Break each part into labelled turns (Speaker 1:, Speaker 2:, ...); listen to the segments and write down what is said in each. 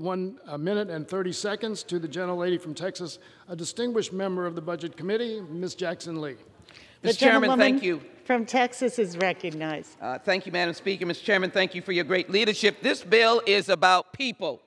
Speaker 1: one minute and 30 seconds to the gentlelady from Texas, a distinguished member of the Budget Committee, Ms. Jackson Lee. Mr. Chairman, thank you. From Texas is recognized. Uh, thank you, Madam Speaker. Mr. Chairman, thank you for your great leadership. This bill is about people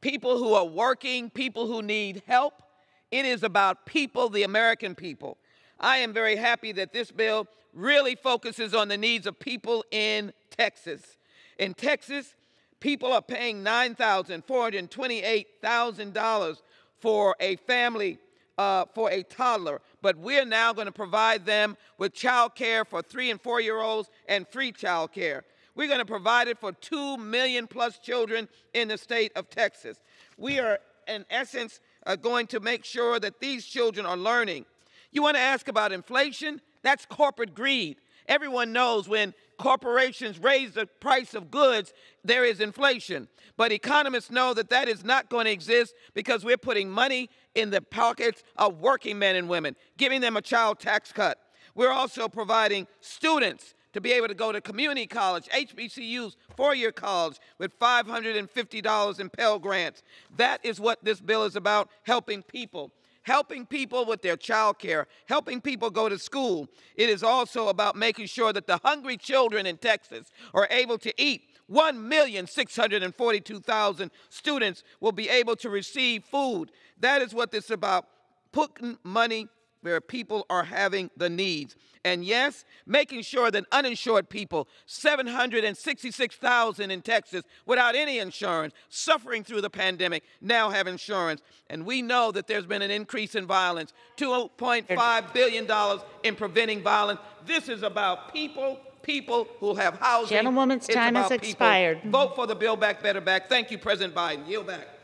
Speaker 1: people who are working, people who need help. It is about people, the American people. I am very happy that this bill really focuses on the needs of people in Texas. In Texas, people are paying $9,428,000 for a family, uh, for a toddler. But we're now going to provide them with child care for three and four year olds and free child care. We're going to provide it for 2 million plus children in the state of Texas. We are, in essence, are uh, going to make sure that these children are learning. You want to ask about inflation? That's corporate greed. Everyone knows when corporations raise the price of goods, there is inflation. But economists know that that is not going to exist because we're putting money in the pockets of working men and women, giving them a child tax cut. We're also providing students to be able to go to community college, HBCUs, four year college, with $550 in Pell Grants. That is what this bill is about helping people helping people with their child care, helping people go to school. It is also about making sure that the hungry children in Texas are able to eat. 1,642,000 students will be able to receive food. That is what this is about. Putting money where people are having the needs. And yes, making sure that uninsured people, 766,000 in Texas without any insurance, suffering through the pandemic, now have insurance. And we know that there's been an increase in violence, $2.5 billion in preventing violence. This is about people people who have housing. Gentlewoman's time has expired. Vote for the Bill Back Better Back. Thank you, President Biden. Yield back.